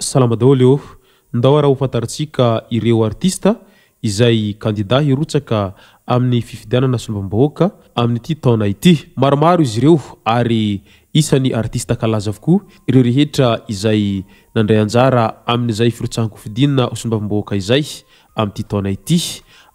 salamadaholy o ndao araha ho fantaritsika ireo artista izay kandida hirotsaka amin'ny fifidianana somba fimbahoaka amin'n'ity taona ity maromaro izy ireo ary isan'ny artista kalaza avokoa ireo rehetra izay nandray anjara amin'izay firotsahakofidinina sombafimbahoaka izay amin'ity taona ity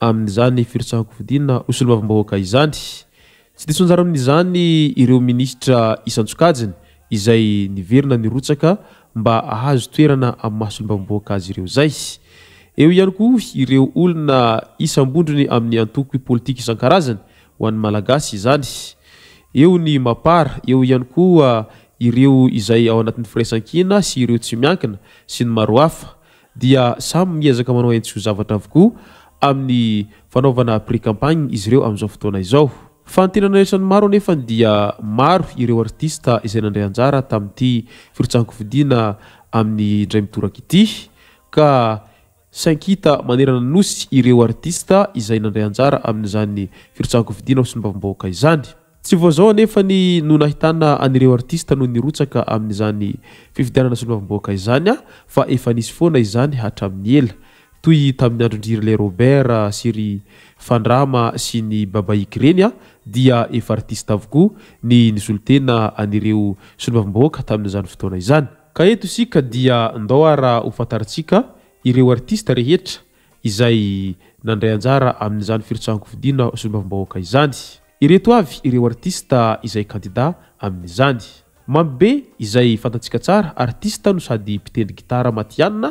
amin'izany firotsahakoidinna solombavboakazanytsy desonjara amin'izany ireo ministraoymahaolobboiaykoireo olonaisambondrony amin'ny atoko politia iakaaznyoanayyyaeoiaykeozay ao anatin'ny firaisan-kiana sy ireo tsy miankina sy ny maro hafa dia samy miezaka manao hantsy ho zavatra avokoa amin'ny fnaovanapri kampagne izy reo am'zaofotoana izaofenrnyo nefa diao irei izay nday taty firotakofidina ami'y indray itorakity k itena sy ireoatista izay nadray ajara amin''zany firotakofidina smbavimboaka izany tsy vozao nefany no naita a'reoatist noo nirotka amin''zany fividianana smbavimbaka izany a fa efnisy foana izany haraamin'ny ela t tamin'ny androndriry lay rôbert ah, siry fandrama sy ny babaiky reny a ah, dia efa artista avkoa ny nisolotena a'reosolabhatain'zny oaa izany e isika dia ndo aa hofntaritsika ireoaihea izaydrayja amin'zanyfirotakiialabha z ireo avy ireo atist izayndida amin''zanymambe izay fantatsika tsara artistano sady mpitendry gitara matyanina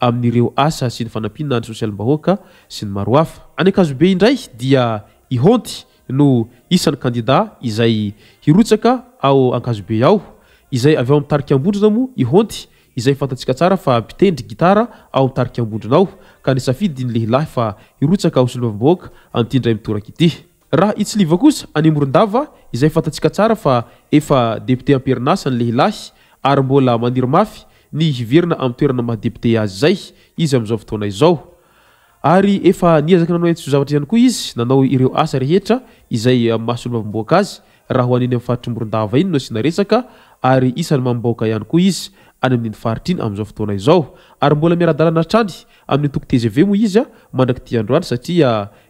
syy aina nyaay akazobe indray dia ihonty noisan'nykandida ayioaoobe ao izay avyeo am'ytariky ambondrinamoa ihonty izayfantatsika tsara fa mpitendry itataaonrnaraha itsyliva kosa anymorindava izay fantatsika tsara fa efa depte amperinasa ny lehilahy ary mbola manirimafy ny hiverina am'ytoerana mahadepte azy zay izy am'zao fotoana izao ary efa niazaka nanao ntsy zavatra ihany koa izy nanao ireo asa rehetra izay eh, mahasolomavimboaka azy raha o aniny am'ny faritry omborondava iny no sinaresaka ary isany mamboaka ihany koa izy any amin''ny faritra iny am'zao fotoana izao ary mbola miarahadalanatrany amin'ny toko tgv moa izy a mandraky tiandroany satria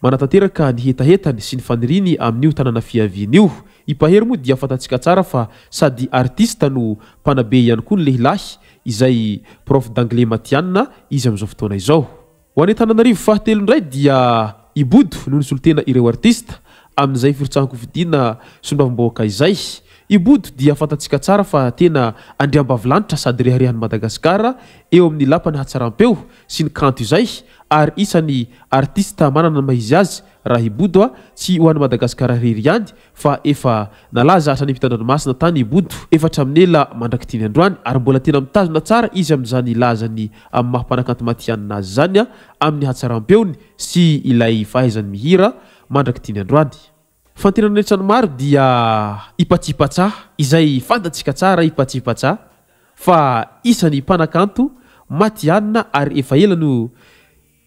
manatanteraka nihetahetany sy ny faniriny amin'io tanna fiaianyio ihey moa diafatatsika saa fa sadyatista nona iaykoa nyleiyofdayaaane tananarivofahateloindray dia ibonons lotena ireoatista azayfirotsahakoiiaorayo diafantatsikasaafatnada-bavilanitra sadyrehehany madagasikara eoamin'ny lampany hatsaram-peo sy ny antozay ary isan'ny artista manana y mahizy azy rahabodoa sy oymdagaiayazaanypitandranomasina tany bo eamin'y ela mandrakyaoay ymboltena mitazona saa yetrano maro dia ipatsipasah izay fantatsika tsara ipaipasa fa isan'ny panakanto maty anina ary efa elano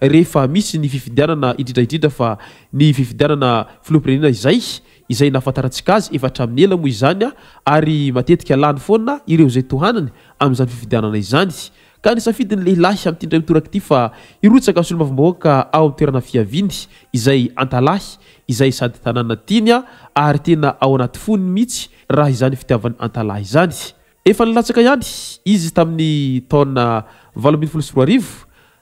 rehefa misy ny fifidianana idridraidridra fa ny fifidianana filopirenina izay izay nafantaratsik azy efatramin'ny elamo izany a ary matetika alany fona ireo zay thanny am'izany iidianana izany ka ny safidinylehilahy am'ty ndray mitorak ty fa irotsaka solomavmbahoaka ao amitoeranafiainy izay ataah izay sadytanna tiny a ary tena ao anaty fony mihitsy raha zany fitiavany ata zany efa nilatsaka ihany izy tamin'ny taona valombi'ny folosoroa arivo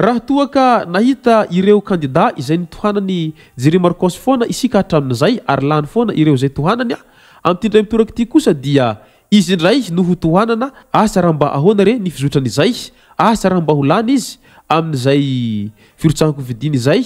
raha toaka nahita ireo kandida izay nytohanany jerimarkosy foana isika hahtra amin'izay ary lany foana ireo zay tohanany a amty ndray mitoraky ty kosa dia izy ndray noho tohanana asa raha mba ahona rey nifizotrany izay asa raha mba ho lany izy amin'izay firotsahako vidiny izay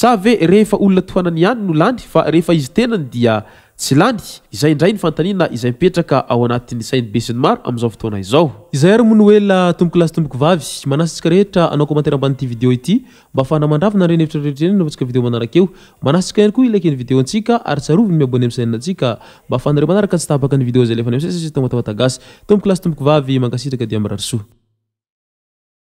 sav e rehefa olona tohanany ihany nolany fa rehefa izy tenany dia tsy lany izay indray ny fantaniana izay mipetraka ao anatn'ny sainy be siny maro am'izao fotoana izao izay ary mony ela ah, tombok lasy tomboko vavy manasitsika rehetra anao kommantera ambanyity video ity mba afahnamandravinare eiraidemanaraka eo anastsia ykoa laenydota aytvy miy amaa emaat a nyamataaaytotoaaaitrakad am'yraa